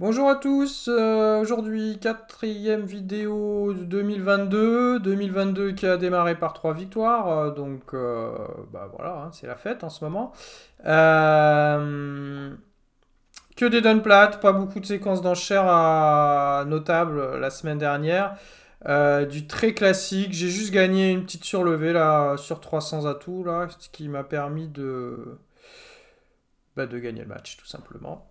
Bonjour à tous, euh, aujourd'hui quatrième vidéo de 2022, 2022 qui a démarré par trois victoires, euh, donc euh, bah voilà, hein, c'est la fête en ce moment. que des dons plates, pas beaucoup de séquences d'enchères notables la semaine dernière, du très classique, j'ai juste gagné une petite surlevée là sur 300 atouts là, ce qui m'a permis de... Bah, de gagner le match tout simplement.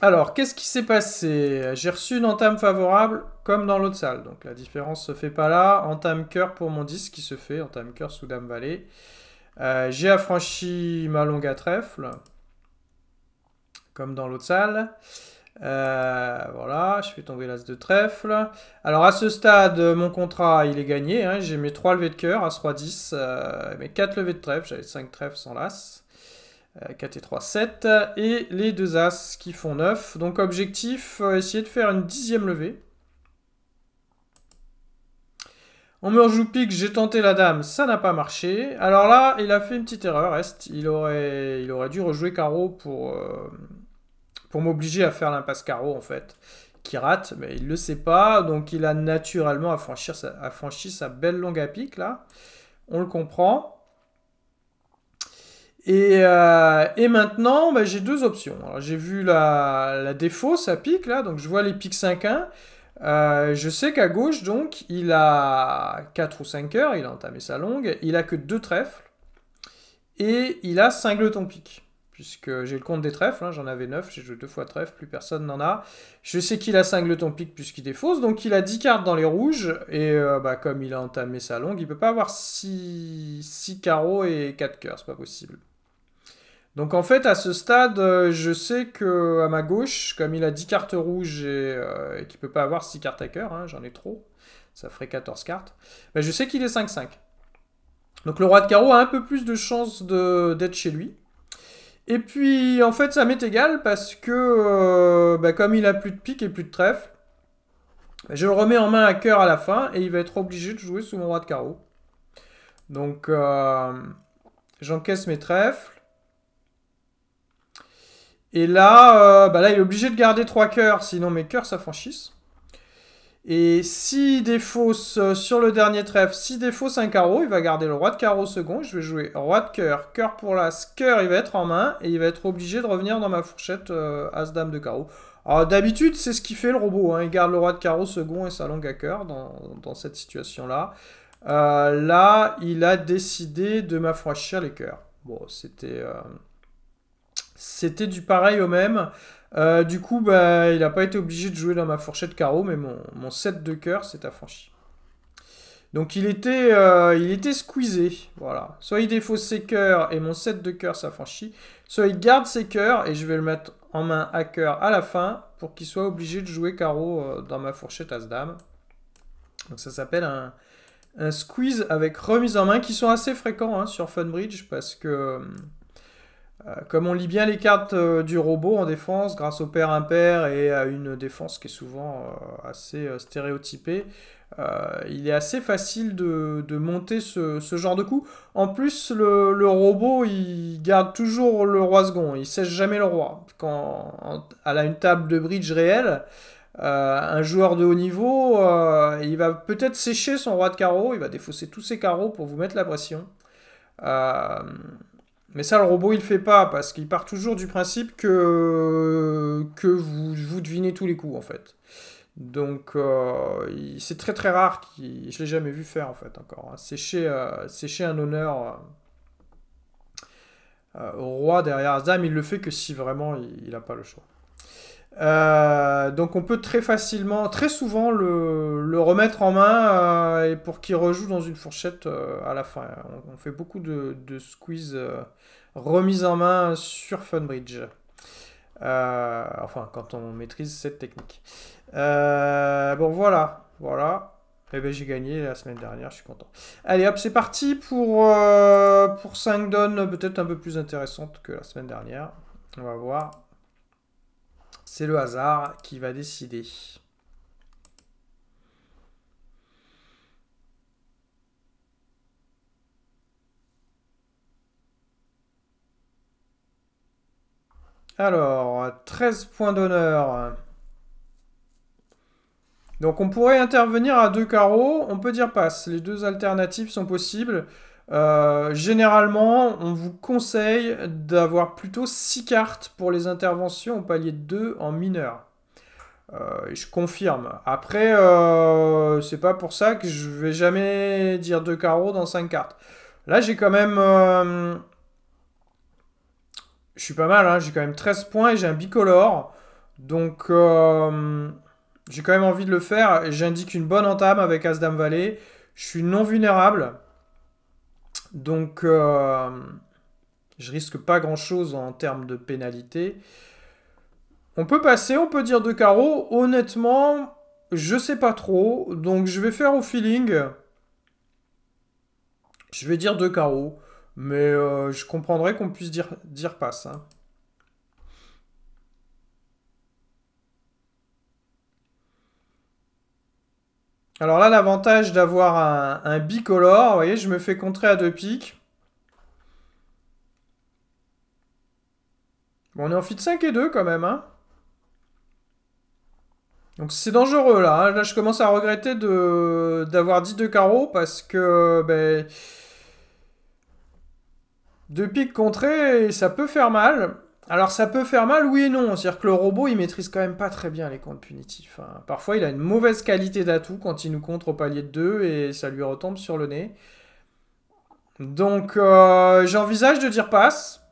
Alors, qu'est-ce qui s'est passé J'ai reçu une entame favorable comme dans l'autre salle. Donc la différence se fait pas là. Entame cœur pour mon 10 qui se fait. Entame cœur sous dame valet. Euh, j'ai affranchi ma longue à trèfle. Comme dans l'autre salle. Euh, voilà, je fais tomber l'as de trèfle. Alors à ce stade, mon contrat, il est gagné. Hein. J'ai mes 3 levées de cœur, as, 3 10, mes 4 levées de trèfle. J'avais 5 trèfles sans l'as. 4 euh, et 3, 7. Et les deux As qui font 9. Donc objectif, euh, essayer de faire une dixième levée. On me rejoue pique, j'ai tenté la dame, ça n'a pas marché. Alors là, il a fait une petite erreur, Est. Il aurait, il aurait dû rejouer carreau pour, euh, pour m'obliger à faire l'impasse carreau, en fait, qui rate, mais il ne le sait pas. Donc il a naturellement affranchi sa, affranchi sa belle longue à pique, là. On le comprend. Euh, et, maintenant, bah, j'ai deux options. J'ai vu la, la, défaut, ça pique là, donc je vois les piques 5-1. Euh, je sais qu'à gauche, donc, il a 4 ou 5 heures, il a entamé sa longue, il a que 2 trèfles, et il a 5 letons pique puisque j'ai le compte des trèfles, hein, j'en avais 9, j'ai joué deux fois trèfle, plus personne n'en a. Je sais qu'il a 5 letons pique puisqu'il défausse, donc il a 10 cartes dans les rouges, et euh, bah, comme il a entamé sa longue, il ne peut pas avoir 6, carreaux et 4 cœurs, c'est pas possible. Donc en fait, à ce stade, euh, je sais que à ma gauche, comme il a 10 cartes rouges et, euh, qu'il ne peut pas avoir 6 cartes à cœur, hein, j'en ai trop, ça ferait 14 cartes, bah, je sais qu'il est 5-5. Donc le roi de carreau a un peu plus de chances d'être chez lui. Et puis en fait, ça m'est égal parce que euh, bah, comme il a plus de pique et plus de trèfle, bah, je le remets en main à cœur à la fin et il va être obligé de jouer sous mon roi de carreau. Donc j'encaisse mes trèfles. Et là, euh, bah là, il est obligé de garder trois cœurs, sinon mes cœurs s'affranchissent. Et si défausse euh, sur le dernier trèfle, si défausse un carreau, il va garder le roi de carreau second. Je vais jouer roi de cœur, cœur pour l'as, cœur, il va être en main et il va être obligé de revenir dans ma fourchette à euh, as dame de carreau. Alors d'habitude, c'est ce qui fait le robot. Hein, il garde le roi de carreau second et sa longue à cœur dans, cette situation-là. là, il a décidé de m'affranchir les cœurs. Bon, c'était... C'était du pareil au même. Euh, du coup, bah, il n'a pas été obligé de jouer dans ma fourchette carreau, mais mon, mon set de cœur s'est affranchi. Donc il était, euh, il était squeezé, voilà. Soit il défausse ses cœurs et mon set de cœur s'affranchit, soit il garde ses cœurs et je vais le mettre en main à cœur à la fin pour qu'il soit obligé de jouer carreau euh, dans ma fourchette As-Dame. Donc ça s'appelle un, squeeze avec remise en main qui sont assez fréquents hein, sur Funbridge parce que... Euh, comme on lit bien les cartes euh, du robot en défense, grâce au père impair et à une défense qui est souvent euh, assez stéréotypée, il est assez facile de, monter ce, genre de coup. En plus, le, robot, il garde toujours le roi second, il sèche jamais le roi. Quand elle a une table de bridge réelle, un joueur de haut niveau, il va peut-être sécher son roi de carreau, il va défausser tous ses carreaux pour vous mettre la pression. Euh, mais ça, le robot, il fait pas, parce qu'il part toujours du principe que, que vous, vous devinez tous les coups, en fait. Donc, euh, c'est très très rare. qu'il je l'ai jamais vu faire en fait encore. Sécher hein. C'est euh, un honneur au euh, roi derrière Azam, Il le fait que si vraiment il n'a pas le choix. Euh, donc on peut très facilement, très souvent le, remettre en main euh, et pour qu'il rejoue dans une fourchette euh, à la fin. On, fait beaucoup de, squeeze remise en main sur Funbridge. enfin, quand on maîtrise cette technique. bon, voilà, voilà. Eh ben j'ai gagné la semaine dernière, je suis content. Allez hop, c'est parti pour, pour 5 donnes peut-être un peu plus intéressantes que la semaine dernière. On va voir. C'est le hasard qui va décider. Alors, 13 points d'honneur. Donc on pourrait intervenir à deux carreaux, on peut dire passe. Les deux alternatives sont possibles. Euh, généralement, on vous conseille d'avoir plutôt 6 cartes pour les interventions au palier 2 en mineur. Euh, je confirme. Après, euh, c'est pas pour ça que je vais jamais dire 2 carreaux dans 5 cartes. Là, j'ai quand même. je suis pas mal, hein. j'ai quand même 13 points et j'ai un bicolore. Donc, j'ai quand même envie de le faire. J'indique une bonne entame avec As-Dame-Valet. Je suis non vulnérable. Donc, euh, je risque pas grand-chose en termes de pénalité. On peut passer, on peut dire deux carreaux. Honnêtement, je sais pas trop. Donc, je vais faire au feeling. Je vais dire deux carreaux. Mais euh, je comprendrais qu'on puisse dire, dire passe. Hein. Alors là, l'avantage d'avoir un, bicolore, vous voyez, je me fais contrer à deux piques. Bon, on est en de 5 et 2 quand même. Hein. Donc c'est dangereux là. Hein. là, je commence à regretter d'avoir dit deux carreaux parce que... Ben, deux piques contrées, ça peut faire mal. Alors ça peut faire mal, oui et non. C'est-à-dire que le robot, il maîtrise quand même pas très bien les comptes punitifs. Hein. Parfois, il a une mauvaise qualité d'atout quand il nous contre au palier de 2 et ça lui retombe sur le nez. Donc euh, j'envisage de dire passe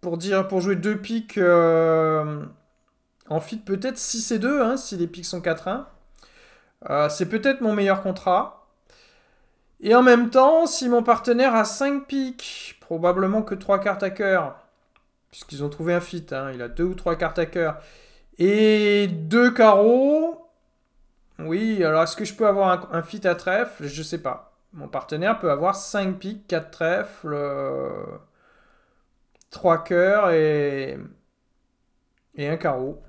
pour, dire, pour jouer deux piques euh, en fit peut-être 6 et 2 hein, si les piques sont 4-1. Euh, c'est peut-être mon meilleur contrat. Et en même temps, si mon partenaire a 5 piques, probablement que 3 cartes à cœur, puisqu'ils ont trouvé un fit. Hein. Il a deux ou trois cartes à cœur. Et deux carreaux. Oui, alors est-ce que je peux avoir un, fit à trèfle Je ne sais pas. Mon partenaire peut avoir 5 piques, 4 trèfles, euh, trois 3 cœurs et, et un carreau.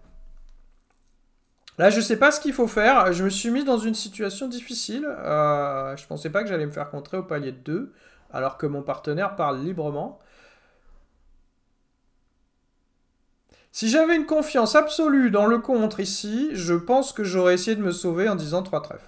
Là, je ne sais pas ce qu'il faut faire. Je me suis mis dans une situation difficile. Je euh, je pensais pas que j'allais me faire contrer au palier de 2, alors que mon partenaire parle librement. Si j'avais une confiance absolue dans le contre ici, je pense que j'aurais essayé de me sauver en disant 3 trèfles.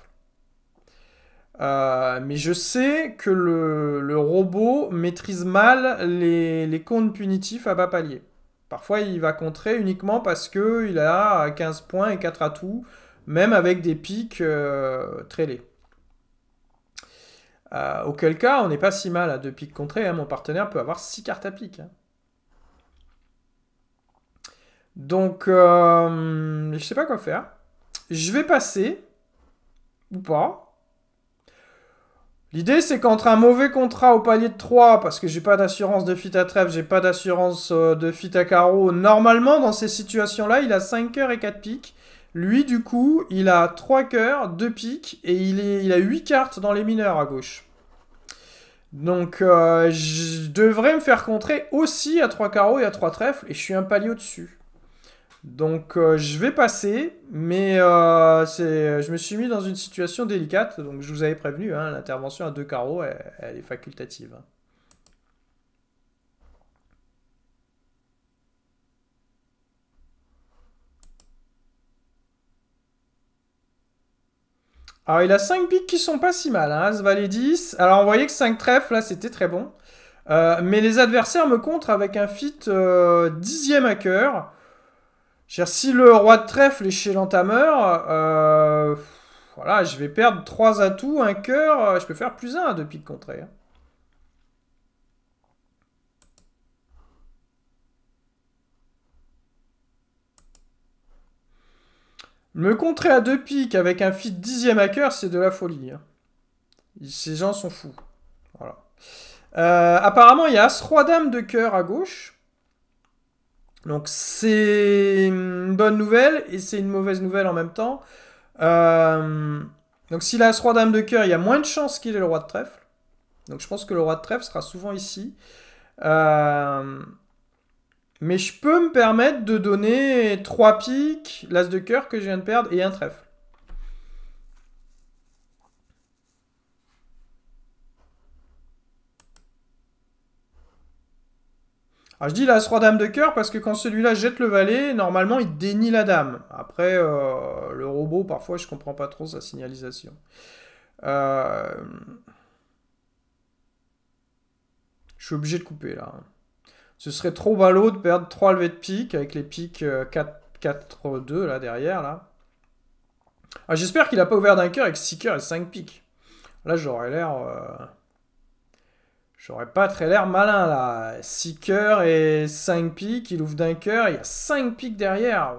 Euh, mais je sais que le, robot maîtrise mal les, les comptes punitifs à bas palier. Parfois, il va contrer uniquement parce qu'il a 15 points et 4 atouts, même avec des pics euh, très laids. Euh, auquel cas, on n'est pas si mal à hein, deux pics contrés. Hein. Mon partenaire peut avoir 6 cartes à piques, hein. Donc, euh, je sais pas quoi faire. Je vais passer. Ou pas. L'idée, c'est qu'entre un mauvais contrat au palier de 3, parce que j'ai pas d'assurance de fit à trèfle, j'ai pas d'assurance euh, de fit à carreau, normalement, dans ces situations-là, il a 5 cœurs et 4 piques. Lui, du coup, il a 3 cœurs, 2 piques, et il, a 8 cartes dans les mineurs à gauche. Donc, euh, je devrais me faire contrer aussi à 3 carreaux et à 3 trèfles, et je suis un palier au-dessus. Donc euh, je vais passer, mais euh, je me suis mis dans une situation délicate. Donc je vous avais prévenu, hein, l'intervention à deux carreaux, elle, est facultative. Alors il a 5 piques qui sont pas si mal, hein, As valet 10. Alors vous voyez que 5 trèfles, là c'était très bon. Euh, mais les adversaires me contrent avec un fit dixième à cœur si le roi de trèfle est chez l'entameur, euh, je vais perdre 3 atouts, un cœur, euh, je peux faire plus 1 à 2 piques contrées. Hein. Me contrer à 2 piques avec un 10 dixième à cœur, c'est de la folie. Hein. Ces gens sont fous. Euh, apparemment, il y a As-Roi-Dame de cœur à gauche. Donc c'est une bonne nouvelle et c'est une mauvaise nouvelle en même temps. Euh, donc s'il a ce roi de cœur, il y a moins de chances qu'il ait le roi de trèfle. Donc je pense que le roi de trèfle sera souvent ici. Euh, mais je peux me permettre de donner 3 piques, l'as de cœur que je viens de perdre et un trèfle. Ah, je dis la Roi Dame de cœur parce que quand celui-là jette le valet, normalement il dénie la dame. Après, euh, le robot, parfois je comprends pas trop sa signalisation. Euh, je suis obligé de couper là. Ce serait trop ballot de perdre 3 levées de pique avec les piques 4-2 euh, là derrière là. Ah, j'espère qu'il n'a pas ouvert d'un cœur avec 6 cœurs et 5 piques. Là j'aurais l'air... J'aurais pas très l'air malin là. 6 cœurs et 5 piques, il ouvre d'un cœur, il y a 5 piques derrière.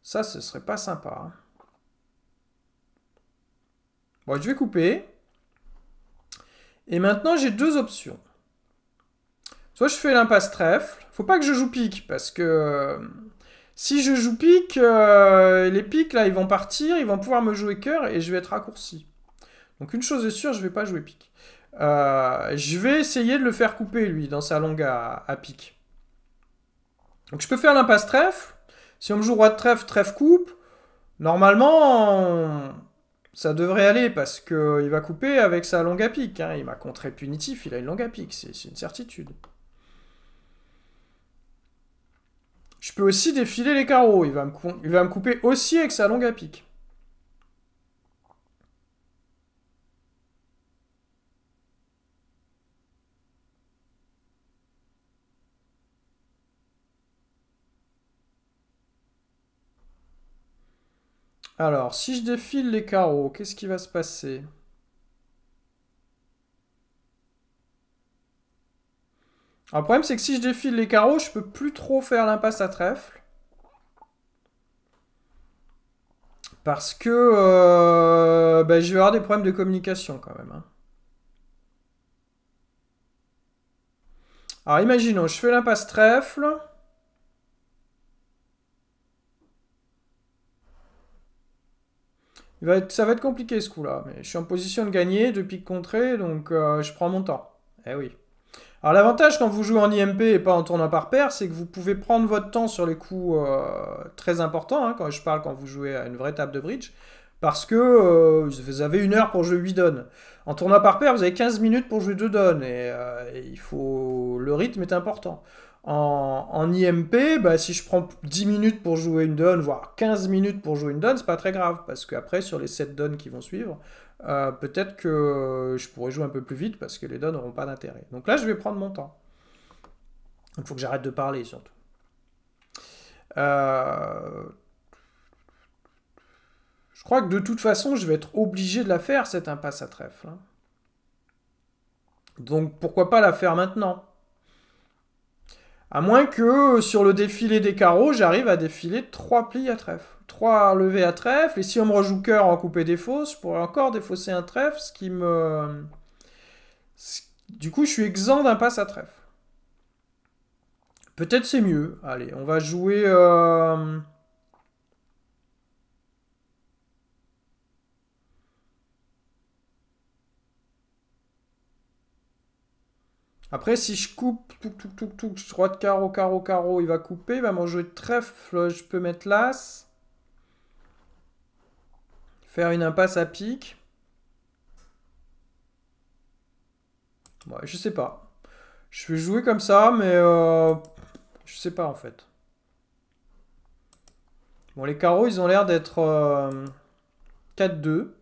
Ça, ce serait pas sympa. Hein. Bon, je vais couper. Et maintenant, j'ai deux options. Soit je fais l'impasse trèfle. Faut pas que je joue pique, parce que euh, si je joue pique, euh, les piques, là, ils vont partir, ils vont pouvoir me jouer cœur, et je vais être raccourci. Donc une chose est sûre, je vais pas jouer pique. Euh, je vais essayer de le faire couper, lui, dans sa longue à, pic. pique. Donc je peux faire l'impasse trèfle. Si on me joue roi de trèfle, trèfle coupe, normalement, ça devrait aller parce qu'il va couper avec sa longue à pique. Hein. Il m'a contré punitif, il a une longue à pique, c'est une certitude. Je peux aussi défiler les carreaux. Il va, me, il va me couper aussi avec sa longue à pique. Alors, si je défile les carreaux, qu'est-ce qui va se passer le problème, c'est que si je défile les carreaux, je peux plus trop faire l'impasse à trèfle. Parce que euh, bah, je vais avoir des problèmes de communication quand même. Hein. Alors, imaginons, je fais l'impasse trèfle. ça va être compliqué ce coup-là, mais je suis en position de gagner, de pique contrée, donc euh, je prends mon temps. Eh oui. Alors l'avantage quand vous jouez en IMP et pas en tournoi par paire, c'est que vous pouvez prendre votre temps sur les coups euh, très importants, hein, quand je parle quand vous jouez à une vraie table de bridge, parce que euh, vous avez une heure pour jouer 8 dons. En tournoi par paire, vous avez 15 minutes pour jouer 2 donnes, et, et il faut le rythme est important en, IMP, bah, si je prends 10 minutes pour jouer une donne, voire 15 minutes pour jouer une donne, c'est pas très grave, parce qu'après, sur les 7 donnes qui vont suivre, euh, peut-être que je pourrais jouer un peu plus vite, parce que les donnes n'auront pas d'intérêt. Donc là, je vais prendre mon temps. Il faut que j'arrête de parler, surtout. Euh, je crois que de toute façon, je vais être obligé de la faire, cette impasse à trèfle. Hein. Donc pourquoi pas la faire maintenant à moins que euh, sur le défilé des carreaux, j'arrive à défiler 3 plis à trèfle. 3 levées à trèfle. Et si on me rejoue cœur en coupé des fausses, je pourrais encore défausser un trèfle, ce qui me... Du coup, je suis exempt d'un passe à trèfle. Peut-être c'est mieux. Allez, on va jouer... Euh, Après, si je coupe, tout, tout, tout, tout, de carreau, carreau, carreau, il va couper, il va de trèfle, je peux mettre l'as. Faire une impasse à pique. Ouais, je sais pas. Je vais jouer comme ça, mais euh, je sais pas en fait. Bon, les carreaux, ils ont l'air d'être 4-2. Euh,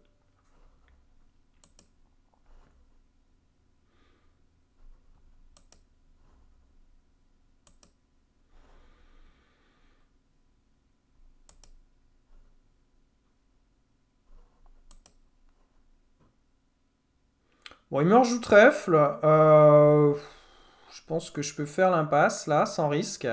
Bon, il me rejoue trèfle. Euh, je pense que je peux faire l'impasse, là, sans risque.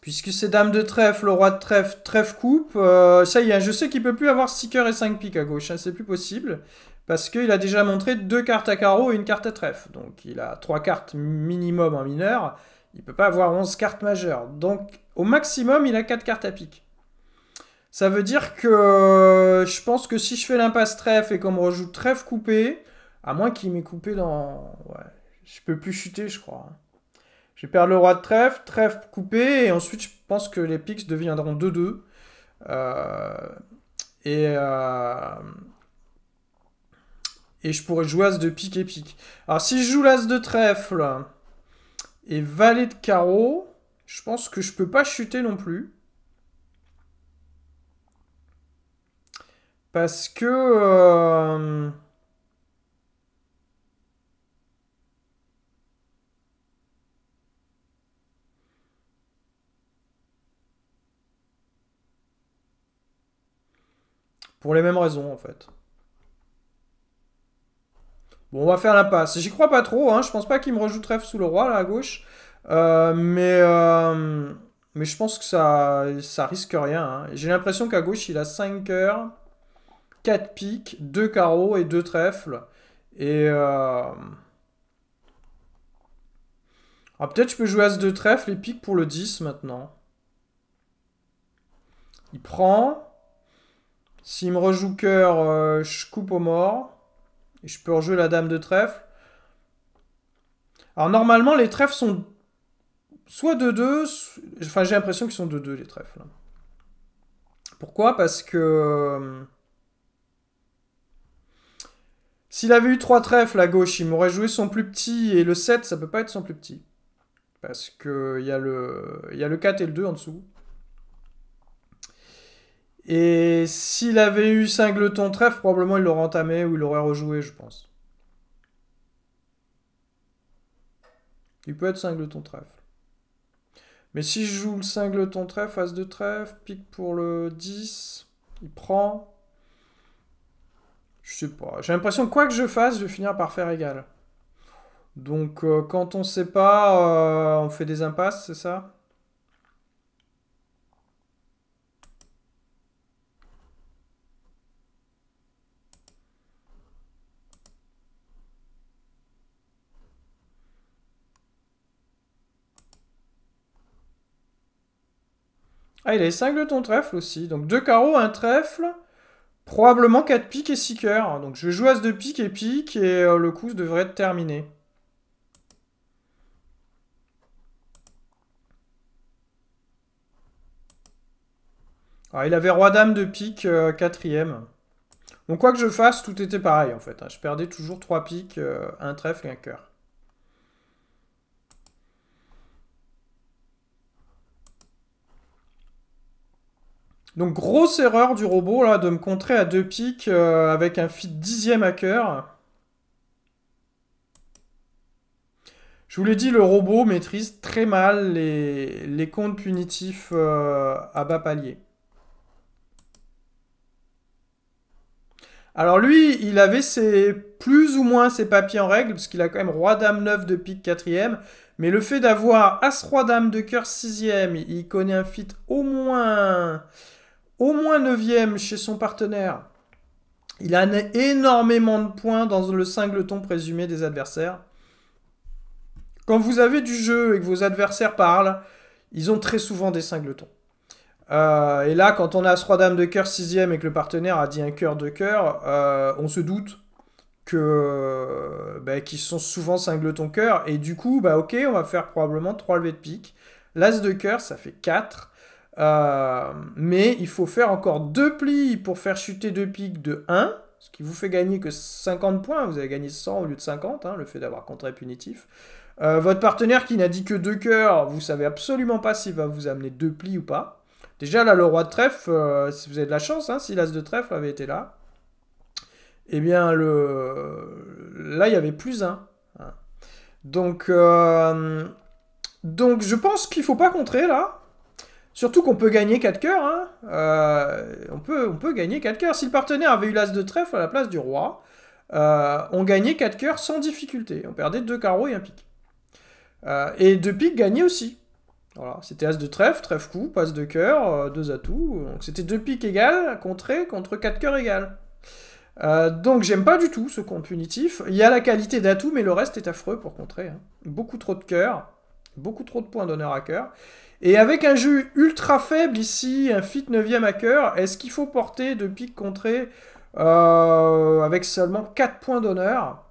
Puisque c'est dame de trèfle, le roi de trèfle, trèfle coupe. Euh, ça y est, je sais qu'il peut plus avoir 6 cœurs et 5 piques à gauche. Hein, c'est plus possible. Parce qu'il a déjà montré deux cartes à carreau et une carte à trèfle. Donc il a trois cartes minimum en mineur. Il ne peut pas avoir 11 cartes majeures. Donc au maximum, il a 4 cartes à pique. Ça veut dire que euh, je pense que si je fais l'impasse trèfle et qu'on me rejoue trèfle coupé, à moins qu'il m'ait coupé dans. Ouais, je peux plus chuter, je crois. Je vais perdre le roi de trèfle, trèfle coupé, et ensuite je pense que les piques deviendront 2-2. Euh, et. Euh, et je pourrais jouer as de pique et pique. Alors si je joue l'as de trèfle et valet de carreau, je pense que je peux pas chuter non plus. Parce que... Euh, pour les mêmes raisons, en fait. Bon, on va faire la passe. J'y crois pas trop, hein. Je pense pas qu'il me rejoue sous le roi, là, à gauche. Euh, mais, euh, mais je pense que ça, ça risque rien. Hein. J'ai l'impression qu'à gauche, il a 5 cœurs. 4 piques, 2 carreaux et 2 trèfles. Et... Euh... Ah, peut-être je peux jouer As de trèfle et pique pour le 10 maintenant. Il prend. S'il me rejoue cœur, euh, je coupe au mort. Et je peux rejouer la dame de trèfle. Alors normalement, les trèfles sont soit de 2 enfin j'ai l'impression qu'ils sont de 2 les trèfles. Pourquoi Parce que euh, s'il avait eu trois trèfles à gauche, il m'aurait joué son plus petit, et le 7, ça peut pas être son plus petit. Parce qu'il y, a le, y le 4 et le 2 en dessous. Et s'il avait eu singleton trèfle, probablement il l'aurait entamé ou il l'aurait rejoué, je pense. Il peut être singleton trèfle. Mais si je joue le singleton trèfle, face de trèfle, pique pour le 10, il prend. Je sais pas. J'ai l'impression que quoi que je fasse, je vais finir par faire égal. Donc euh, quand on sait pas, euh, on fait des impasses, c'est ça Ah, il a les 5 de ton trèfle aussi. Donc deux carreaux, un trèfle. Probablement 4 piques et 6 cœurs. Donc je joue jouer As de pique et pique et euh, le coup devrait être terminé. Ah, il avait Roi-Dame de pique, euh, 4ème. Donc quoi que je fasse, tout était pareil en fait. Hein. Je perdais toujours 3 piques, euh, un trèfle et un cœur. Donc grosse erreur du robot là de me contrer à deux pics euh, avec un fit dixième à cœur. Je vous l'ai dit, le robot maîtrise très mal les, comptes punitifs euh, à bas palier. Alors lui, il avait ses, plus ou moins ses papiers en règle, parce qu'il a quand même Roi-Dame 9 de pique 4ème. Mais le fait d'avoir As-Roi-Dame de cœur 6ème, il connaît un fit au moins au moins 9 chez son partenaire. Il a énormément de points dans le singleton présumé des adversaires. Quand vous avez du jeu et que vos adversaires parlent, ils ont très souvent des singletons. Euh, et là, quand on a as dames de cœur 6 et que le partenaire a dit un cœur de cœur, euh, on se doute que bah, qu'ils sont souvent singletons cœur. Et du coup, bah ok, on va faire probablement 3 levées de pique. L'As de cœur, ça fait 4. Euh, mais il faut faire encore deux plis pour faire chuter deux pics de 1, ce qui vous fait gagner que 50 points. Vous avez gagné 100 au lieu de 50, hein, le fait d'avoir contré punitif. Euh, votre partenaire qui n'a dit que deux cœurs, vous savez absolument pas s'il va vous amener deux plis ou pas. Déjà là, le roi de trèfle, euh, si vous avez de la chance, hein, si l'as de trèfle avait été là, eh bien le là il y avait plus un. Hein. Donc donc je pense qu'il faut pas contrer là. Surtout qu'on peut gagner 4 cœurs. Hein. Euh, on, peut, on peut gagner 4 cœurs. Si le partenaire avait eu l'as de trèfle à la place du roi, euh, on gagnait 4 cœurs sans difficulté. On perdait 2 carreaux et un pique. Euh, et 2 piques gagnaient aussi. Voilà, c'était as de trèfle, trèfle coup, passe de cœur, 2 atouts. Donc c'était 2 piques égales contrées contre 4 cœurs égales. donc j'aime pas du tout ce compte punitif. Il y a la qualité d'atout, mais le reste est affreux pour contrer. Hein. Beaucoup trop de cœurs, beaucoup trop de points d'honneur à cœur. Et avec un jeu ultra faible ici, un fit 9ème à cœur, est-ce qu'il faut porter de pique contrée euh, avec seulement 4 points d'honneur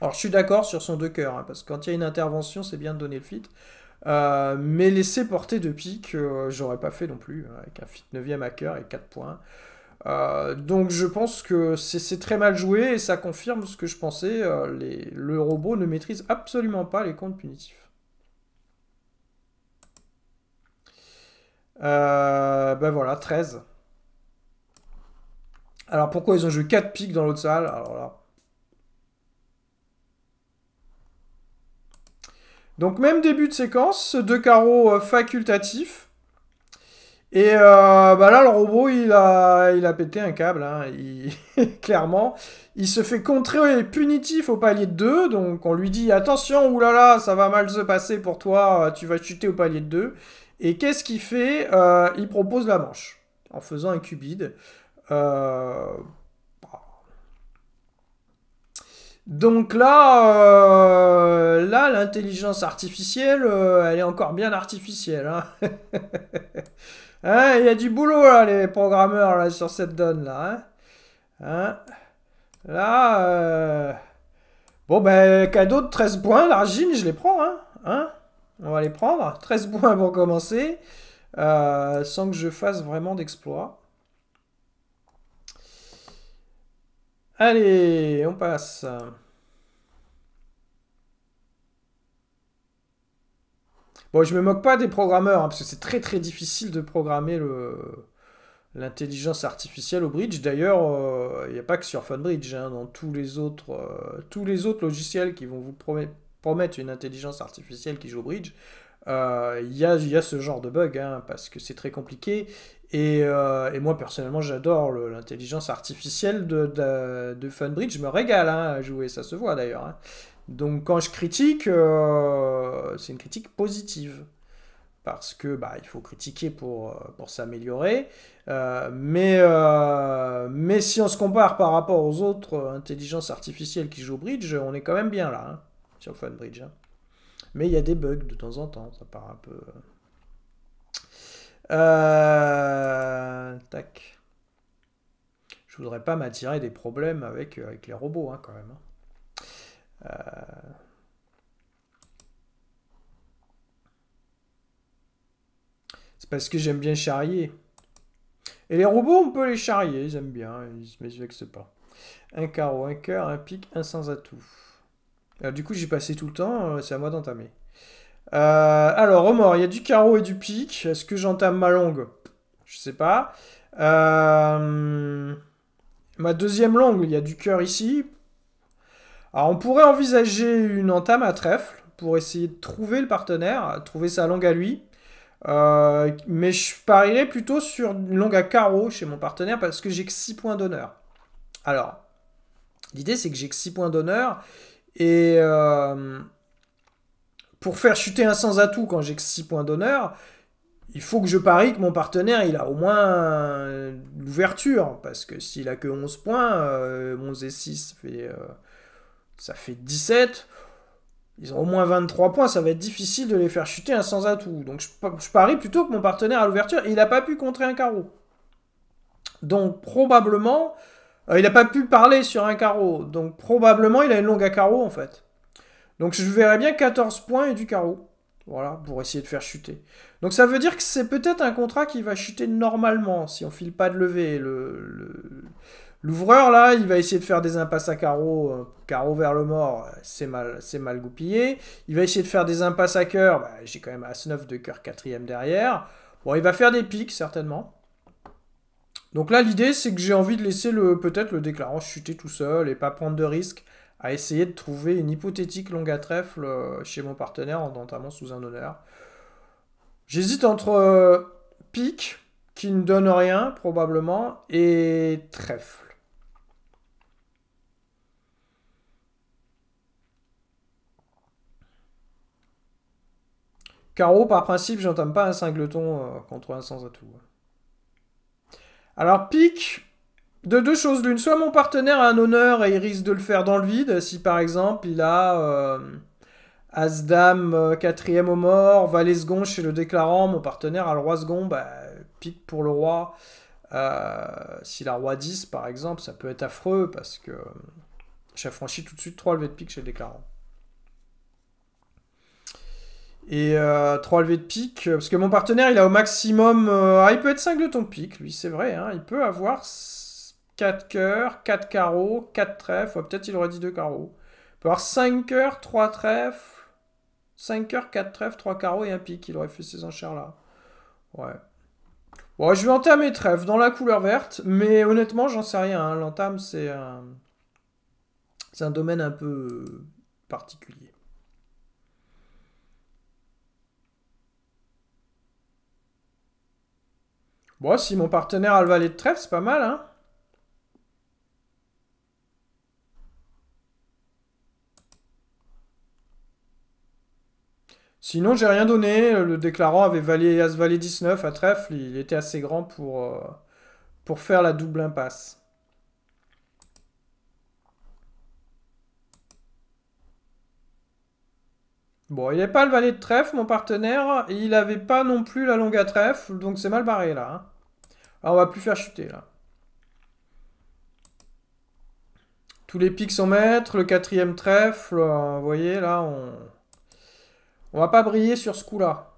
Alors je suis d'accord sur son 2 cœurs, hein, parce que quand il y a une intervention, c'est bien de donner le fit. Euh, mais laisser porter de pique, euh, j'aurais pas fait non plus, hein, avec un fit 9ème à cœur et 4 points. donc je pense que c'est très mal joué et ça confirme ce que je pensais, le robot ne maîtrise absolument pas les comptes punitifs. Euh, ben voilà, 13. Alors pourquoi ils ont joué 4 piques dans l'autre salle Alors là. Donc même début de séquence, deux carreaux euh, facultatifs. Et euh, bah là, le robot, il a, il a pété un câble, hein. clairement. Il se fait contrer punitif au palier de 2, donc on lui dit attention, oulala, ça va mal se passer pour toi, euh, tu vas chuter au palier de 2. Et qu'est-ce qu'il fait euh, Il propose la manche, en faisant un cubide. Euh, donc là, euh, là, l'intelligence artificielle, euh, elle est encore bien artificielle. Hein. hein il y a du boulot là, les programmeurs sur cette donne là. Hein, hein. là, euh, bon ben cadeau de 13 points, l'argile, je les prends. Hein. hein, On va les prendre. 13 points pour commencer, sans que je fasse vraiment d'exploit. Allez, on passe. Bon, je me moque pas des programmeurs, hein, parce que c'est très très difficile de programmer l'intelligence artificielle au bridge. D'ailleurs, il euh, n'y a pas que sur Funbridge, hein, dans tous les autres, euh, tous les autres logiciels qui vont vous promettre une intelligence artificielle qui joue au bridge, il euh, y, a, ce genre de bug, hein, parce que c'est très compliqué, euh, et, moi, personnellement, j'adore l'intelligence artificielle de, Funbridge. Je me régale hein, à jouer, ça se voit d'ailleurs. Hein. Donc, quand je critique, euh, c'est une critique positive. Parce que bah, il faut critiquer pour, euh, pour s'améliorer. mais, mais si on se compare par rapport aux autres intelligences artificielles qui jouent au bridge, on est quand même bien là, hein, sur Funbridge. Mais il y a des bugs de temps en temps, ça part un peu. Euh, je voudrais pas m'attirer des problèmes avec, euh, avec les robots hein, quand même. Hein. Euh, c'est parce que j'aime bien charrier. Et les robots, on peut les charrier, ils aiment bien, ils se sais pas. Un carreau, un cœur, un pic, un sans atout. Alors, euh, du coup, j'ai passé tout le temps, c'est à moi d'entamer. alors, remords, il y a du carreau et du pic. Est-ce que j'entame ma longue Je sais pas. Euh... Ma deuxième langue, il y a du cœur ici. Alors on pourrait envisager une entame à trèfle pour essayer de trouver le partenaire, trouver sa langue à lui. Euh, mais je parierais plutôt sur une langue à carreau chez mon partenaire parce que j'ai que 6 points d'honneur. Alors, l'idée c'est que j'ai que 6 points d'honneur et euh, pour faire chuter un sans atout quand j'ai que 6 points d'honneur, il faut que je parie que mon partenaire, il a au moins euh, l'ouverture. Parce que s'il a que 11 points, mon z 6, ça fait, euh, ça fait 17. Ils ont au moins 23 points, ça va être difficile de les faire chuter un sans atout. Donc je, parie plutôt que mon partenaire a l'ouverture il n'a pas pu contrer un carreau. Donc probablement, euh, il n'a pas pu parler sur un carreau. Donc probablement, il a une longue à carreau en fait. Donc je verrais bien 14 points et du carreau. Voilà, pour essayer de faire chuter. Donc ça veut dire que c'est peut-être un contrat qui va chuter normalement si on file pas de levée. Le, l'ouvreur là, il va essayer de faire des impasses à carreau, euh, carreau vers le mort, c'est mal, c'est mal goupillé. Il va essayer de faire des impasses à cœur, bah, j'ai quand même As 9 de cœur quatrième derrière. Bon, il va faire des pics certainement. Donc là, l'idée c'est que j'ai envie de laisser le peut-être le déclarant chuter tout seul et pas prendre de risques à essayer de trouver une hypothétique longue à trèfle euh, chez mon partenaire, en notamment sous un honneur. J'hésite entre euh, pique, qui ne donne rien probablement, et trèfle. Carreau, par principe, j'entame pas un hein, singleton euh, contre un sans atout. Alors, pique, de deux choses l'une. Soit mon partenaire a un honneur et il risque de le faire dans le vide, si par exemple il a euh, Asdam As-Dame euh, quatrième au mort, valet second chez le déclarant, mon partenaire a le roi second, bah, pique pour le roi. Si euh, S'il a roi 10 par exemple, ça peut être affreux parce que j'affranchis tout de suite 3 levées de pique chez le déclarant. Et 3 levées de pique, parce que mon partenaire il a au maximum. ah, il peut être 5 de ton pique, lui, c'est vrai, hein, il peut avoir 4 cœurs, 4 carreaux, 4 trèfles. Peut-être il aurait dit 2 carreaux. Il peut avoir 5 cœurs, 3 trèfles. 5 cœurs, 4 trèfles, 3 carreaux et un pique. Il aurait fait ces enchères-là. Ouais. Bon, je vais entamer trèfle dans la couleur verte. Mais honnêtement, j'en sais rien. Hein. L'entame, c'est un... C'est un domaine un peu euh, particulier. Bon, si mon partenaire a le valet de trèfle, c'est pas mal, hein Sinon, j'ai rien donné. Le déclarant avait valé As valet 19 à trèfle. Il était assez grand pour, euh, pour faire la double impasse. Bon, il n'avait pas le valet de trèfle, mon partenaire. Il n'avait pas non plus la longue à trèfle, donc c'est mal barré là. Hein. Alors, ah, on va plus faire chuter là. Tous les pics sont maîtres, le quatrième trèfle, euh, vous voyez là, on... On va pas briller sur ce coup-là.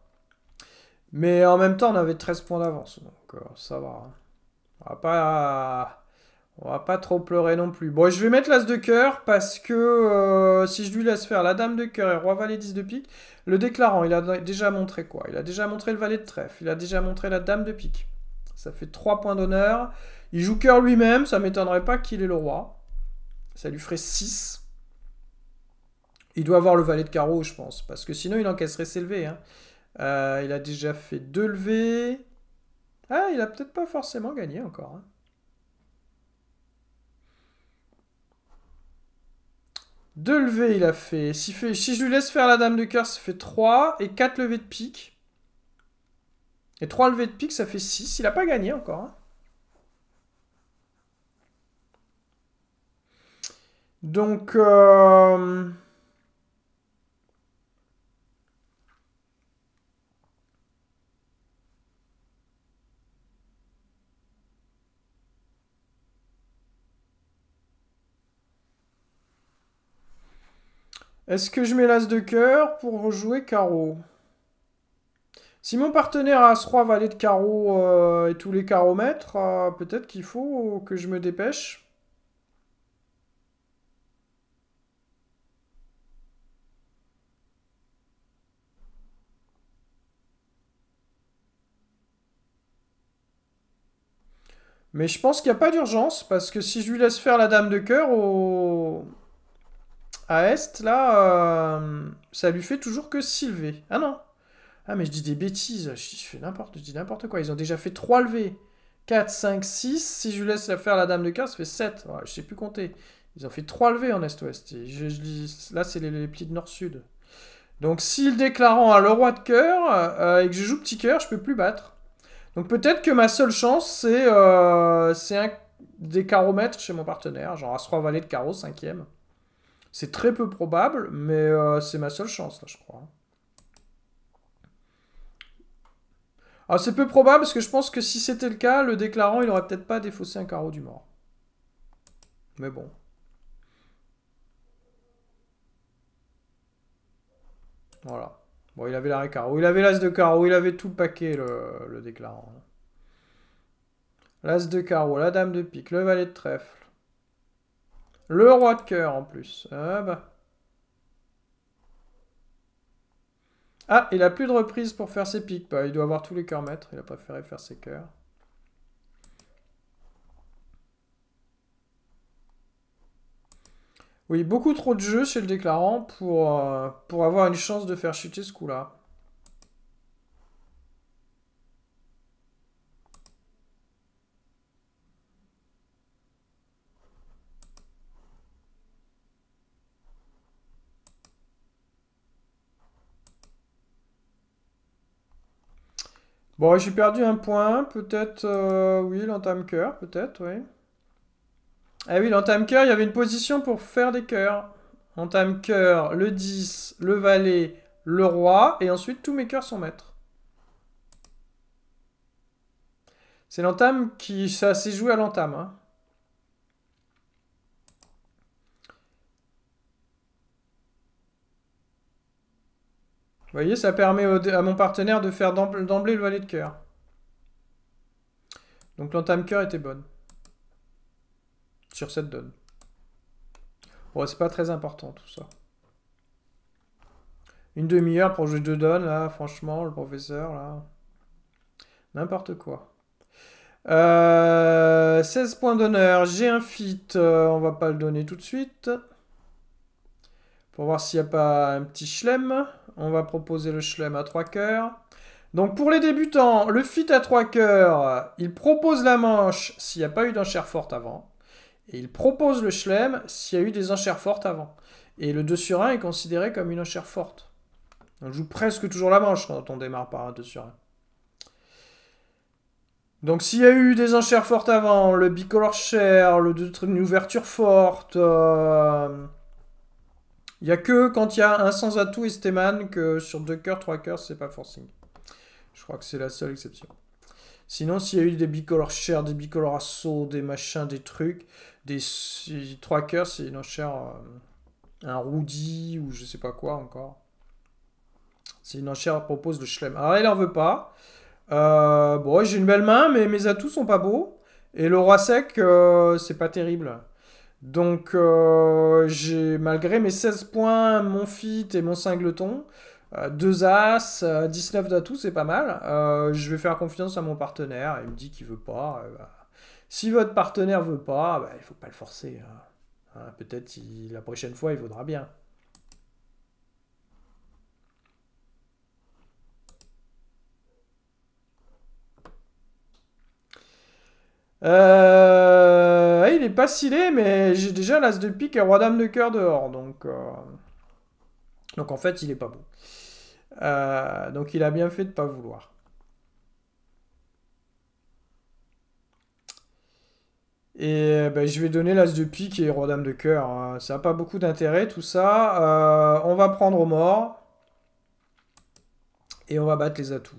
Mais en même temps, on avait 13 points d'avance. Donc euh, ça va. Hein. On va pas... On va pas trop pleurer non plus. Bon, je vais mettre l'as de cœur parce que euh, si je lui laisse faire la dame de cœur et roi valet 10 de pique, le déclarant, il a déjà montré quoi Il a déjà montré le valet de trèfle, il a déjà montré la dame de pique. Ça fait 3 points d'honneur. Il joue cœur lui-même, ça m'étonnerait pas qu'il ait le roi. Ça lui ferait 6. Il doit avoir le valet de carreau, je pense, parce que sinon il encaisserait ses levées. Hein. Euh, il a déjà fait deux levées. Ah, il a peut-être pas forcément gagné encore. Hein. Deux levées, il a fait. Si, fait. si, je lui laisse faire la dame de cœur, ça fait 3. Et 4 levées de pique. Et 3 levées de pique, ça fait 6. Il n'a pas gagné encore. Hein. Donc... Euh, Est-ce que je mets l'as de cœur pour jouer carreau Si mon partenaire a as-roi valet de carreau et tous les carromètres euh, peut-être qu'il faut que je me dépêche. Mais je pense qu'il n'y a pas d'urgence, parce que si je lui laisse faire la dame de cœur, au... Oh, à Est, là, euh, ça lui fait toujours que levées. Ah non Ah, mais je dis des bêtises. Je, fais n'importe, je dis n'importe quoi. Ils ont déjà fait 3 levées. 4, 5, 6. Si je laisse faire la dame de cœur, ça fait 7. Ouais, je sais plus compter. Ils ont fait 3 levées en Est-Ouest. là, c'est les, petits de Nord-Sud. Donc, s'il déclarant à le roi de cœur euh, et que je joue petit cœur, je peux plus battre. Donc, peut-être que ma seule chance, c'est euh, c'est un des caromètres chez mon partenaire, genre à 3 valets de carreau, cinquième. C'est très peu probable, mais euh, c'est ma seule chance, là, je crois. Alors, ah, c'est peu probable, parce que je pense que si c'était le cas, le déclarant, il aurait peut-être pas défaussé un carreau du mort. Mais bon. Voilà. Bon, il avait l'arrêt carreau, il avait l'as de carreau, il avait tout le paquet, le déclarant. L'as de carreau, la dame de pique, le valet de trèfle, le roi de cœur en plus. Ah, bah. ah, il a plus de reprise pour faire ses piques. Bah, il doit avoir tous les cœurs maîtres. Il a préféré faire ses cœurs. Oui, beaucoup trop de jeux chez le déclarant pour, euh, pour avoir une chance de faire chuter ce coup-là. Bon, j'ai perdu un point, peut-être, euh, oui, l'entame cœur, peut-être, oui. Ah oui, l'entame cœur, il y avait une position pour faire des cœurs. Entame cœur, le 10, le valet, le roi, et ensuite tous mes cœurs sont maîtres. C'est l'entame qui, ça s'est joué à l'entame. Hein. Vous voyez, ça permet à mon partenaire de faire d'emblée le valet de cœur. Donc l'entame cœur était bonne. Sur cette donne. Bon, c'est pas très important tout ça. Une demi-heure pour jouer deux donnes, là, franchement, le professeur, là. N'importe quoi. 16 euh, points d'honneur, j'ai un fit, euh, on va pas le donner tout de suite pour voir s'il n'y a pas un petit schlem. On va proposer le schlem à trois cœurs. Donc pour les débutants, le fit à trois cœurs, il propose la manche s'il n'y a pas eu d'enchère forte avant. Et il propose le schlem s'il y a eu des enchères fortes avant. Et le 2 sur 1 est considéré comme une enchère forte. On joue presque toujours la manche quand on démarre par un 2 sur 1. Donc s'il y a eu des enchères fortes avant, le bicolore cher, une ouverture forte, euh, il n'y a que quand il y a un sans atout et que sur deux cœurs, trois cœurs, c'est pas forcing. Je crois que c'est la seule exception. Sinon, s'il y a eu des bicolores chers, des bicolores à des machins, des trucs, des trois cœurs, c'est une enchère. Euh, un Rudy ou je sais pas quoi encore. C'est une enchère propose le Schlem. Alors ah, il en veut pas. Euh, bon, j'ai une belle main, mais mes atouts sont pas beaux. Et le roi sec, euh, c'est pas terrible. Donc, euh, j'ai malgré mes 16 points, mon fit et mon singleton, 2 euh, as, 19 euh, d'atouts, c'est pas mal. je vais faire confiance à mon partenaire. Il me dit qu'il veut pas. Bah, si votre partenaire veut pas, il bah, il faut pas le forcer. Hein. Hein, peut-être la prochaine fois, il vaudra bien. Euh, pas stylé, mais j'ai déjà l'as de pique et roi dame de cœur dehors. Donc, euh, donc en fait, il est pas bon. Euh, donc il a bien fait de pas vouloir. Et ben, je vais donner l'as de pique et roi dame de cœur. Hein. Ça n'a pas beaucoup d'intérêt tout ça. Euh, on va prendre au mort. Et on va battre les atouts.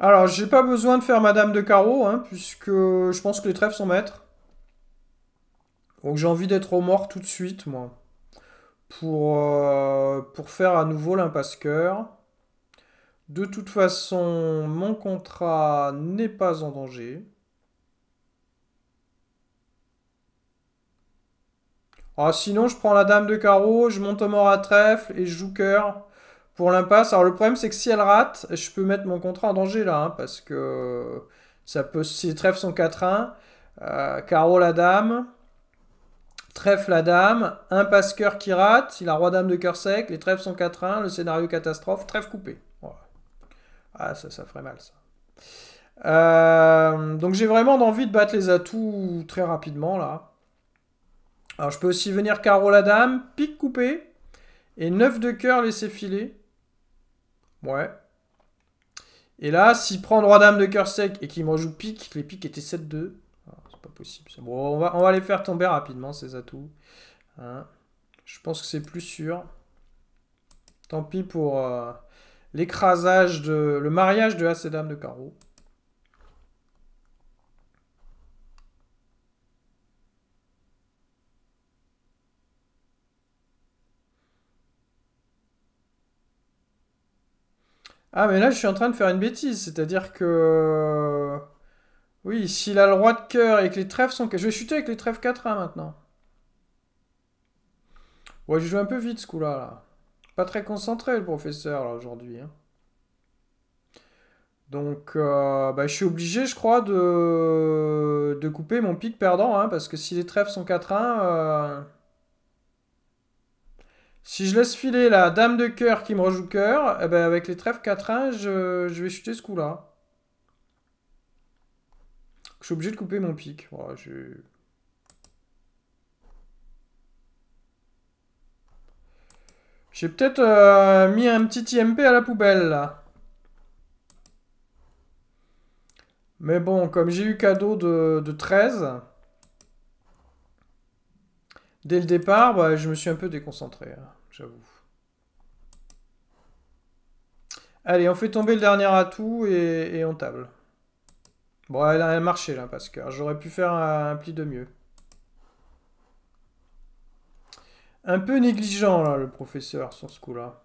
Alors, j'ai pas besoin de faire Madame de Carreau, hein, puisque je pense que les trèfles sont maîtres. Donc j'ai envie d'être au mort tout de suite, moi. Pour, euh, pour faire à nouveau l'impasse-coeur. De toute façon, mon contrat n'est pas en danger. Ah, sinon, je prends la dame de carreau, je monte au mort à trèfle et je joue cœur pour l'impasse. Alors le problème c'est que si elle rate, je peux mettre mon contrat en danger là, hein, parce que ça peut. Si les trèfles sont 4-1, euh, carreau la dame, trèfle la dame, impasse cœur qui rate, il a roi dame de cœur sec, les trèfles sont 4-1, le scénario catastrophe, trèfle coupé. Ah ça, ça ferait mal ça. Euh, donc j'ai vraiment envie de battre les atouts très rapidement là. Alors je peux aussi venir carreau la dame, pique coupé, et 9 de cœur laisser filer. Ouais. Et là, s'il prend roi d'âme de cœur sec et qu'il me rejoue pique, les piques étaient 7-2. Ah, c'est pas possible. Bon, on va, on va les faire tomber rapidement, ces atouts. Hein. Je pense que c'est plus sûr. Tant pis pour euh, l'écrasage de... le mariage de As et dame de carreau. Ah, mais là, je suis en train de faire une bêtise. C'est-à-dire que. Oui, s'il a le roi de cœur et que les trèfles sont. Je vais chuter avec les trèfles 4-1 maintenant. Ouais, je joue un peu vite ce coup-là. Là. Pas très concentré, le professeur, là, aujourd'hui. Hein. Donc, euh, bah, je suis obligé, je crois, de, de couper mon pic perdant. Hein, parce que si les trèfles sont 4-1. Si je laisse filer la dame de cœur qui me rejoue cœur, eh ben, avec les trèfles 4-1, je, vais chuter ce coup-là. Je suis obligé de couper mon pic. Oh, j'ai peut-être euh, mis un petit IMP à la poubelle, là. Mais bon, comme j'ai eu cadeau de, 13, dès le départ, bah, je me suis un peu déconcentré. Hein. Allez, on fait tomber le dernier atout et, on table. Bon, elle a marché là, parce que j'aurais pu faire un, un, pli de mieux. Un peu négligent là, le professeur, sur ce coup-là.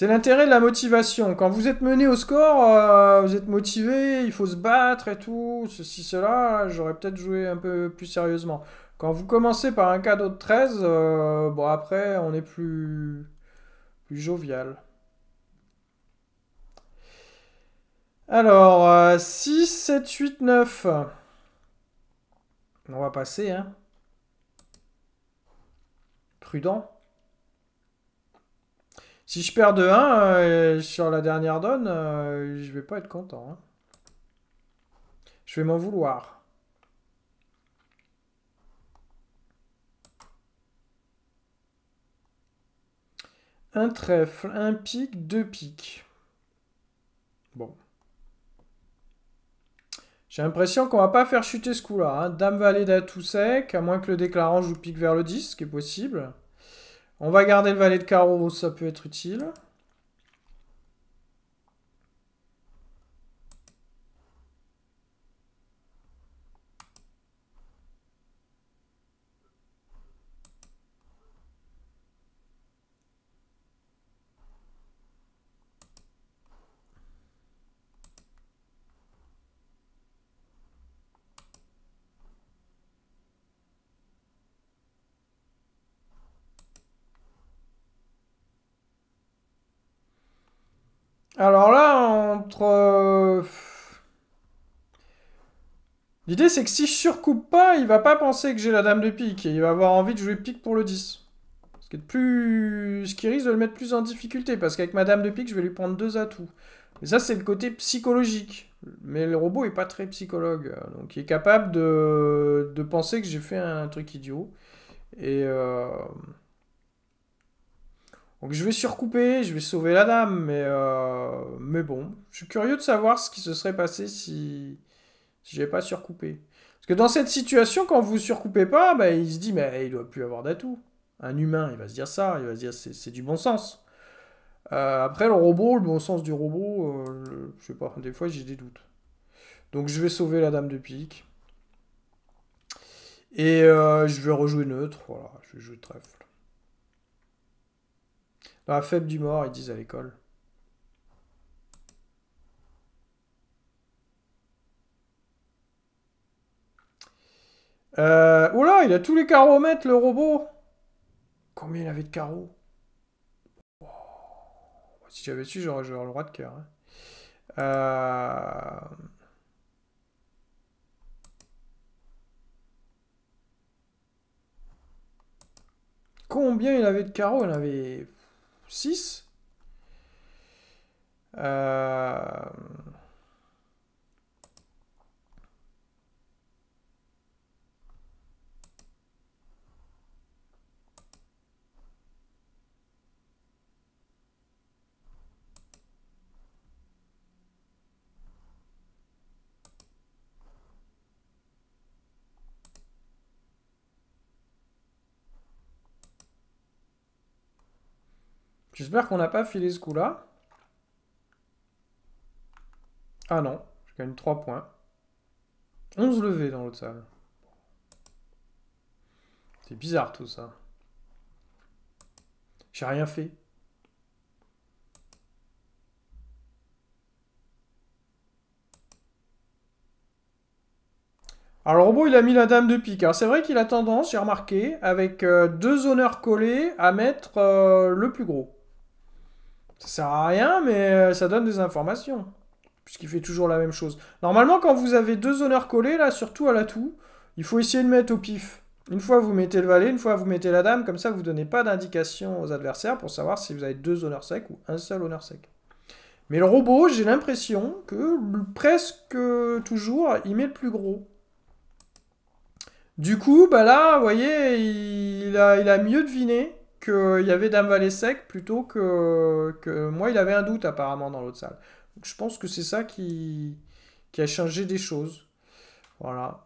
C'est l'intérêt de la motivation. Quand vous êtes mené au score, euh, vous êtes motivé, il faut se battre et tout, ceci, cela, j'aurais peut-être joué un peu plus sérieusement. Quand vous commencez par un cadeau de 13, euh, bon après, on est plus, plus jovial. Alors, 6, 7, 8, 9. On va passer, hein. Prudent. Si je perds de 1 euh, sur la dernière donne, euh, je vais pas être content. Hein. Je vais m'en vouloir. Un trèfle, un pic, deux piques. Bon. J'ai l'impression qu'on va pas faire chuter ce coup-là. Hein. Dame valide à tout sec, à moins que le déclarant joue pique vers le 10, ce qui est possible. On va garder le valet de carreau, ça peut être utile. Alors là, entre... Euh, L'idée, c'est que si je surcoupe pas, il va pas penser que j'ai la dame de pique. Et il va avoir envie de jouer pique pour le 10. Ce qui, est plus... qui risque de le mettre plus en difficulté. Parce qu'avec ma dame de pique, je vais lui prendre deux atouts. Mais ça, c'est le côté psychologique. Mais le robot est pas très psychologue. Euh, donc il est capable de, de penser que j'ai fait un truc idiot. Et... Euh, donc je vais surcouper, je vais sauver la dame, mais, euh, mais bon, je suis curieux de savoir ce qui se serait passé si, je n'avais pas surcoupé. Parce que dans cette situation, quand vous surcoupez pas, bah, il se dit, mais il doit plus avoir d'atout. Un humain, il va se dire ça, il va se dire, c'est du bon sens. Euh, après, le robot, le bon sens du robot, euh, je sais pas, des fois j'ai des doutes. Donc je vais sauver la dame de pique. Et je vais rejouer neutre, voilà, je vais jouer trèfle la faible du mort, ils disent à l'école. Euh, oula, il a tous les carreaux caromètres, le robot Combien il avait de carreaux Si j'avais su, j'aurais joué le roi de cœur. Hein. Euh, combien il avait de carreaux Il avait... 6. Euh... J'espère qu'on n'a pas filé ce coup-là. Ah non, je gagne 3 points. 11 levées dans l'autre salle. C'est bizarre tout ça. J'ai rien fait. Alors, le robot, il a mis la dame de pique. Hein. c'est vrai qu'il a tendance, j'ai remarqué, avec euh, deux honneurs collés, à mettre euh, le plus gros. Ça sert à rien, mais euh, ça donne des informations. Puisqu'il fait toujours la même chose. Normalement, quand vous avez deux honneurs collés, là, surtout à l'atout, il faut essayer de mettre au pif. Une fois vous mettez le valet, une fois vous mettez la dame, comme ça vous donnez pas d'indication aux adversaires pour savoir si vous avez deux honneurs secs ou un seul honneur sec. Mais le robot, j'ai l'impression que presque toujours, il met le plus gros. Du coup, bah là, vous voyez, il a, il a mieux deviné qu'il y avait Dame Valet sec plutôt que, que, Moi, il avait un doute apparemment dans l'autre salle. je pense que c'est ça qui, qui a changé des choses. Voilà.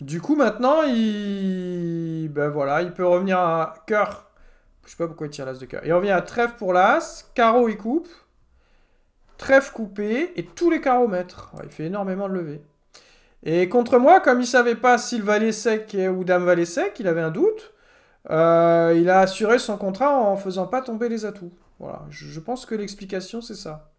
Du coup, maintenant, il, ben voilà, il peut revenir à cœur. Je sais pas pourquoi il tire l'as de cœur. Il revient à trèfle pour l'as. Carreau, il coupe. Trèfle coupé. Et tous les carreaux mètres il fait énormément de levées. Et contre moi, comme il savait pas s'il valait valet sec ou dame valet sec, il avait un doute. Euh, il a assuré son contrat en faisant pas tomber les atouts. Voilà, je, pense que l'explication c'est ça.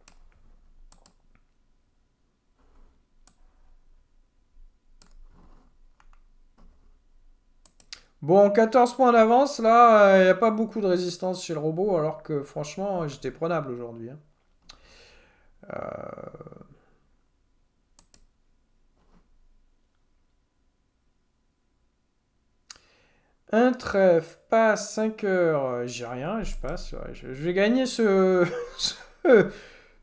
Bon, 14 points d'avance, là, il n'y a pas beaucoup de résistance chez le robot, alors que franchement, j'étais prenable aujourd'hui. Hein. Euh... Un trèfle, passe 5 heures. Euh, j'ai rien, je passe. je, vais gagner ce,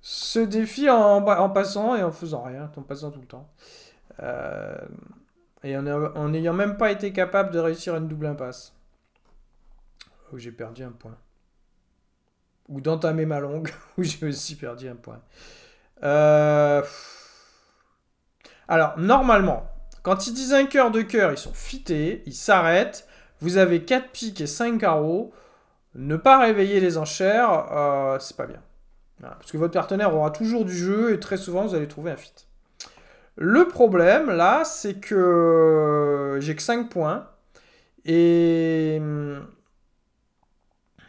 ce, défi en, en, passant et en faisant rien, en passant tout le temps. Euh, et en n'ayant même pas été capable de réussir une double impasse. Où j'ai perdu un point. Ou d'entamer ma longue, où j'ai aussi perdu un point. Euh, alors, normalement, quand ils disent un cœur de cœur, ils sont fités, ils s'arrêtent. Vous avez 4 piques et 5 carreaux. Ne pas réveiller les enchères, euh, c'est pas bien. parce que votre partenaire aura toujours du jeu et très souvent vous allez trouver un fit. Le problème là, c'est que j'ai que 5 points. Et hum, vous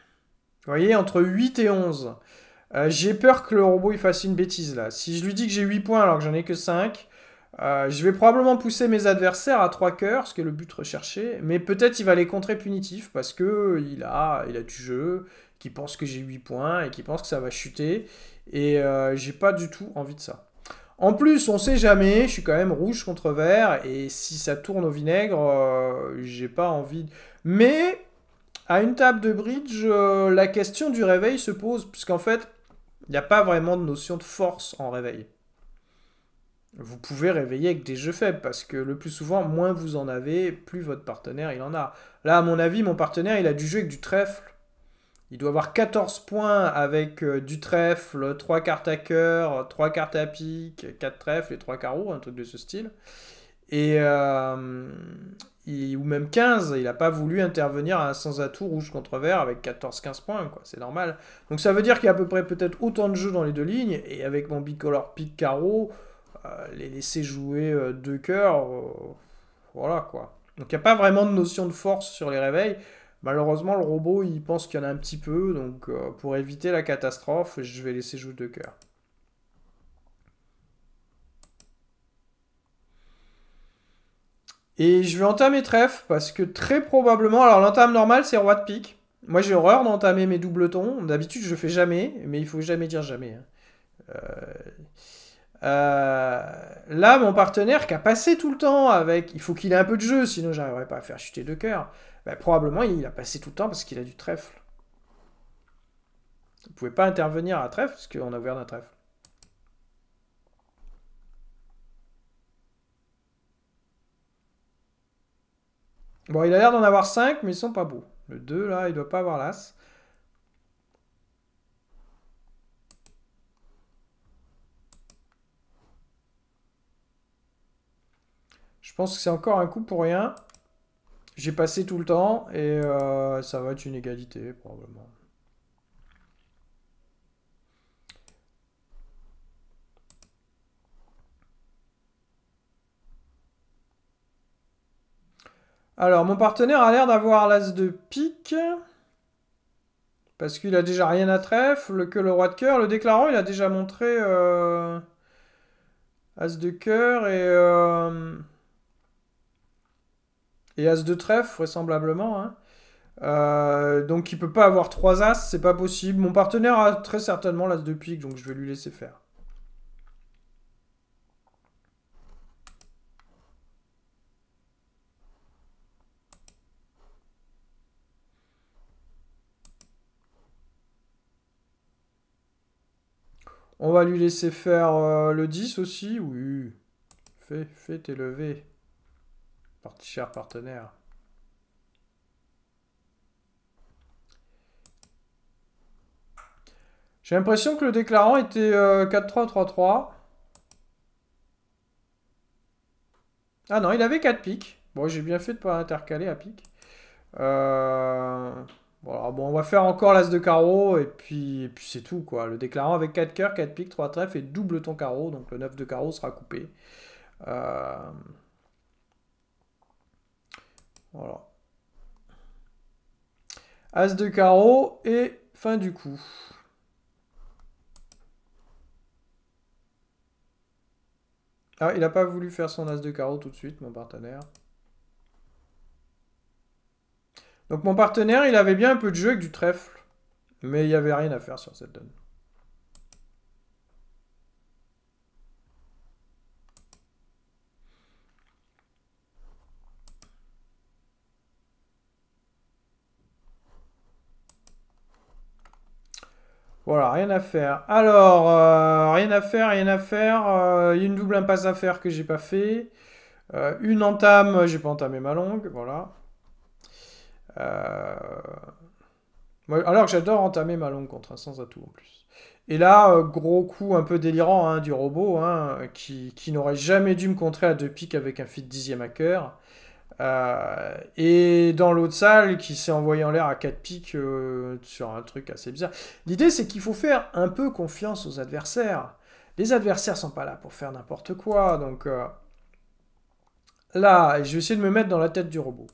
voyez, entre 8 et 11. Euh, j'ai peur que le robot il fasse une bêtise là. Si je lui dis que j'ai 8 points alors que j'en ai que 5, euh, je vais probablement pousser mes adversaires à 3 cœurs, ce qui est le but recherché, mais peut-être il va les contrer punitif parce que il a, il a du jeu, qui pense que j'ai 8 points et qui pense que ça va chuter, et euh, j'ai pas du tout envie de ça. En plus, on sait jamais, je suis quand même rouge contre vert, et si ça tourne au vinaigre, euh, j'ai pas envie. Mais à une table de bridge, la question du réveil se pose, puisqu'en fait, il n'y a pas vraiment de notion de force en réveil vous pouvez réveiller avec des jeux faibles parce que le plus souvent, moins vous en avez, plus votre partenaire il en a. Là, à mon avis, mon partenaire il a du jeu avec du trèfle. Il doit avoir 14 points avec euh, du trèfle, 3 cartes à cœur, 3 cartes à pique, 4 trèfles et 3 carreaux, un truc de ce style. Et, euh, ou même 15, il n'a pas voulu intervenir à un sans atout rouge contre vert avec 14-15 points, quoi, c'est normal. Donc ça veut dire qu'il y a à peu près peut-être autant de jeux dans les deux lignes, et avec mon bicolore pique carreau, euh, les laisser jouer euh, deux cœurs, euh, voilà quoi. Donc il n'y a pas vraiment de notion de force sur les réveils. Malheureusement, le robot, il pense qu'il y en a un petit peu, donc pour éviter la catastrophe, je vais laisser jouer deux cœurs. Et je vais entamer trèfle, parce que très probablement... Alors l'entame normale, c'est roi de pique. Moi, j'ai horreur d'entamer mes doubletons. D'habitude, je fais jamais, mais il faut jamais dire jamais. Hein. Euh, là, mon partenaire qui a passé tout le temps avec, il faut qu'il ait un peu de jeu, sinon j'arriverai pas à faire chuter de cœurs. Bah, probablement, il a passé tout le temps parce qu'il a du trèfle. Vous pouvez pas intervenir à trèfle parce qu'on a ouvert notre trèfle. Bon, il a l'air d'en avoir 5, mais ils sont pas beaux. Le 2, là, il doit pas avoir l'as. Je pense que c'est encore un coup pour rien. J'ai passé tout le temps et euh, ça va être une égalité probablement. Alors, mon partenaire a l'air d'avoir l'as de pique. Parce qu'il a déjà rien à trèfle, que le roi de cœur. Le déclarant, il a déjà montré euh, as de cœur et... Euh, et As de trèfle, vraisemblablement. Hein. Euh, donc il peut pas avoir trois As, c'est pas possible. Mon partenaire a très certainement l'As de pique, donc je vais lui laisser faire. On va lui laisser faire euh, le 10 aussi. Oui. Fais, fais tes levées cher partenaire. J'ai l'impression que le déclarant était 4-3-3-3. Euh, ah non, il avait 4 piques. Bon, j'ai bien fait de ne pas intercaler à pique. Euh, voilà, bon, on va faire encore l'as de carreau, et puis, puis c'est tout, quoi. Le déclarant avec 4 cœurs, 4 piques, 3 trèfles et double ton carreau, donc le 9 de carreau sera coupé. Euh... Voilà. As de carreau et fin du coup. Ah, il n'a pas voulu faire son as de carreau tout de suite, mon partenaire. Donc mon partenaire, il avait bien un peu de jeu avec du trèfle. Mais il n'y avait rien à faire sur cette donne. Voilà, rien à faire. Alors, euh, rien à faire, rien à faire. Il y a une double impasse à faire que j'ai pas fait. Euh, une entame, euh, j'ai pas entamé ma longue, voilà. Alors que j'adore entamer ma longue contre un sans atout en plus. Et là, gros coup un peu délirant hein, du robot, hein, qui, n'aurait jamais dû me contrer à deux pics avec un fit dixième à cœur. Euh, et dans l'autre salle, qui s'est envoyé en l'air à 4 piques euh, sur un truc assez bizarre. L'idée, c'est qu'il faut faire un peu confiance aux adversaires. Les adversaires sont pas là pour faire n'importe quoi. Donc euh, là, je vais essayer de me mettre dans la tête du robot.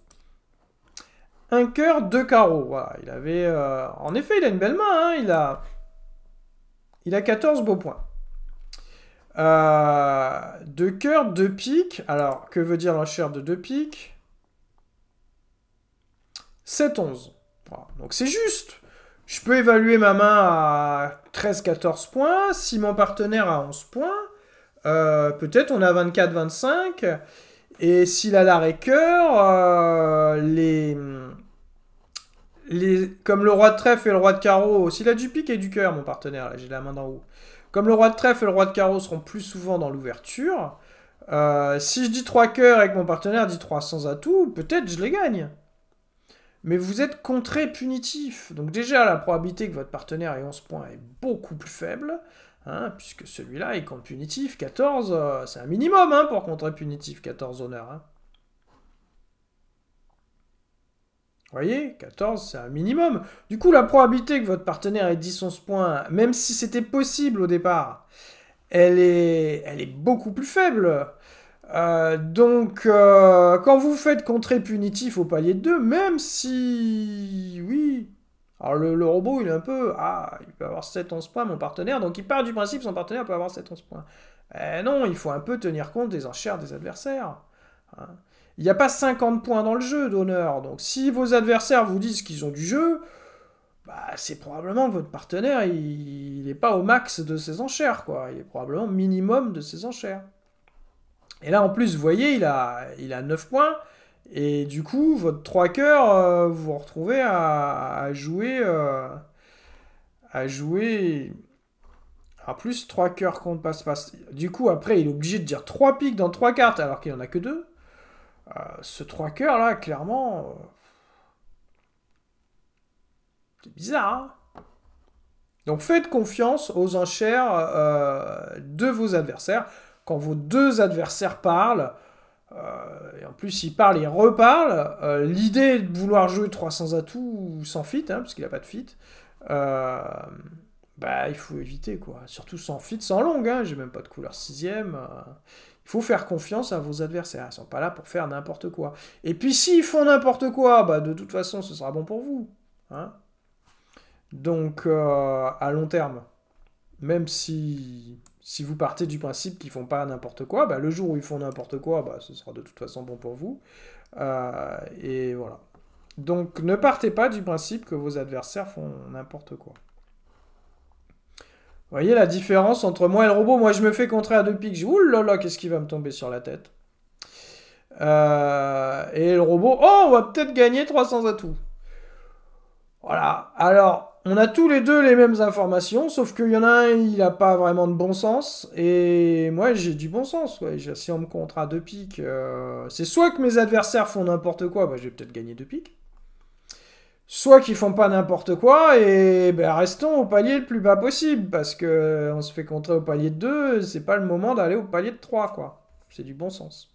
Un cœur, de carreaux. il avait. en effet, il a une belle main. Hein, il a. Il a 14 beaux points. Euh, deux cœurs, deux piques. Alors, que veut dire l'enchère de deux piques 7-11. Donc c'est juste. Je peux évaluer ma main à 13-14 points, si mon partenaire a 11 points, euh, peut-être on a 24-25, et s'il a l'arrêt cœur, euh, les, les, comme le roi de trèfle et le roi de carreau, s'il a du pique et du cœur, mon partenaire, là j'ai la main d'en haut, comme le roi de trèfle et le roi de carreau seront plus souvent dans l'ouverture, euh, si je dis 3 cœurs et que mon partenaire dit 300 atouts, peut-être je les gagne mais vous êtes contré punitif. Donc déjà, la probabilité que votre partenaire ait 11 points est beaucoup plus faible, hein, puisque celui-là, est compte punitif, 14, euh, c'est un minimum hein, pour contrer punitif, 14 honneurs. Hein. Vous voyez, 14, c'est un minimum. Du coup, la probabilité que votre partenaire ait 10, 11 points, même si c'était possible au départ, elle est, elle est beaucoup plus faible. Euh, donc, euh, quand vous faites contrer punitif au palier 2, même si... Oui. Alors, le, robot, il est un peu... Ah, il peut avoir 7 11 points, mon partenaire. Donc, il part du principe, son partenaire peut avoir 7 11 points. Eh non, il faut un peu tenir compte des enchères des adversaires. Hein. Il n'y a pas 50 points dans le jeu d'honneur. Donc, si vos adversaires vous disent qu'ils ont du jeu, bah, c'est probablement que votre partenaire, il n'est pas au max de ses enchères, quoi. Il est probablement minimum de ses enchères. Et là, en plus, vous voyez, il a, il a 9 points. Et du coup, votre 3 cœurs, euh, vous vous retrouvez à, euh, jouer. à jouer. En plus, 3 cœurs contre passe-passe. Du coup, après, il est obligé de dire 3 piques dans 3 cartes alors qu'il n'y en a que 2. Euh, ce 3 cœurs là, clairement. C'est bizarre, hein. donc faites confiance aux enchères de vos adversaires quand vos deux adversaires parlent, euh, et en plus ils parlent et reparlent, euh, l'idée de vouloir jouer 300 atouts sans fit, hein, parce qu'il n'a pas de fit, euh, bah il faut éviter quoi. Surtout sans fit, sans longue, hein, j'ai même pas de couleur sixième. Il faut faire confiance à vos adversaires, ils sont pas là pour faire n'importe quoi. Et puis s'ils font n'importe quoi, bah de toute façon ce sera bon pour vous. Hein. Donc à long terme, même si si vous partez du principe qu'ils font pas n'importe quoi, bah, le jour où ils font n'importe quoi, bah, ce sera de toute façon bon pour vous. Euh, et voilà. Donc ne partez pas du principe que vos adversaires font n'importe quoi. Vous voyez la différence entre moi et le robot Moi, je me fais contrer à deux pics. Ouh là là, qu'est-ce qui va me tomber sur la tête euh, Et le robot, oh, on va peut-être gagner 300 atouts. Voilà. Alors, on a tous les deux les mêmes informations, sauf qu'il y en a un, il n'a pas vraiment de bon sens, et moi j'ai du bon sens. Ouais. Si on me contre à deux piques, euh, c'est soit que mes adversaires font n'importe quoi, bah, je vais peut-être gagner deux piques, soit qu'ils font pas n'importe quoi, et ben restons au palier le plus bas possible, parce que euh, on se fait contrer au palier de 2, c'est pas le moment d'aller au palier de 3, quoi. C'est du bon sens.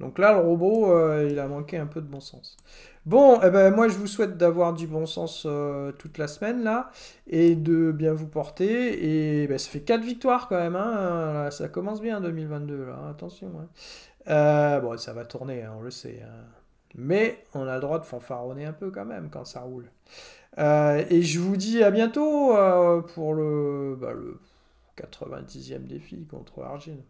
Donc là, le robot, euh, il a manqué un peu de bon sens. Bon, eh ben, moi je vous souhaite d'avoir du bon sens euh, toute la semaine là et de bien vous porter. Et ben, ça fait 4 victoires quand même. Hein, ça commence bien 2022 là, attention. Hein. Euh, bon, ça va tourner, hein, on le sait. Hein. Mais on a le droit de fanfaronner un peu quand même quand ça roule. Euh, et je vous dis à bientôt pour le, bah, le 90e défi contre Argine.